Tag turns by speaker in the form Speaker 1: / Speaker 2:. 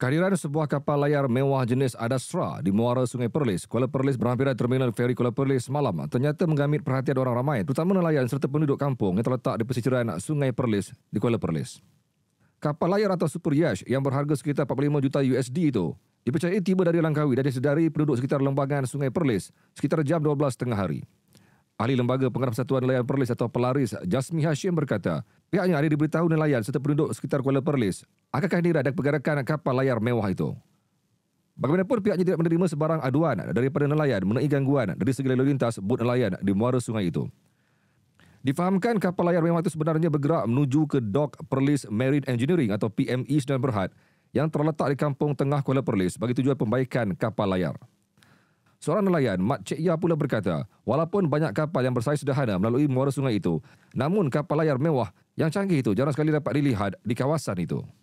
Speaker 1: Kehadiran sebuah kapal layar mewah jenis Adastra di muara Sungai Perlis, Kuala Perlis berhampiran terminal feri Kuala Perlis semalam ternyata mengambil perhatian orang ramai, terutama nelayan serta penduduk kampung yang terletak di pesisiran Sungai Perlis di Kuala Perlis. Kapal layar atau Super Yash yang berharga sekitar 45 juta USD itu dipercayai tiba dari Langkawi dan disedari penduduk sekitar lembangan Sungai Perlis sekitar jam 12.30 hari. Ahli Lembaga Pengarah Persatuan Nelayan Perlis atau Pelaris Jasmi Hashim berkata, Pihaknya ada diberitahu nelayan serta penduduk sekitar Kuala Perlis. Akankah ini radak pergerakan kapal layar mewah itu? Bagaimanapun pihaknya tidak menerima sebarang aduan daripada nelayan mengenai gangguan dari segala lalu lintas bot nelayan di muara sungai itu. Difahamkan kapal layar mewah itu sebenarnya bergerak menuju ke Dock Perlis Marine Engineering atau PME Sdn Berhad yang terletak di kampung tengah Kuala Perlis bagi tujuan pembaikan kapal layar. Seorang nelayan, Mat Cik Ya pula berkata, walaupun banyak kapal yang bersaiz sederhana melalui muara sungai itu, namun kapal layar mewah yang canggih itu jarang sekali dapat dilihat di kawasan itu.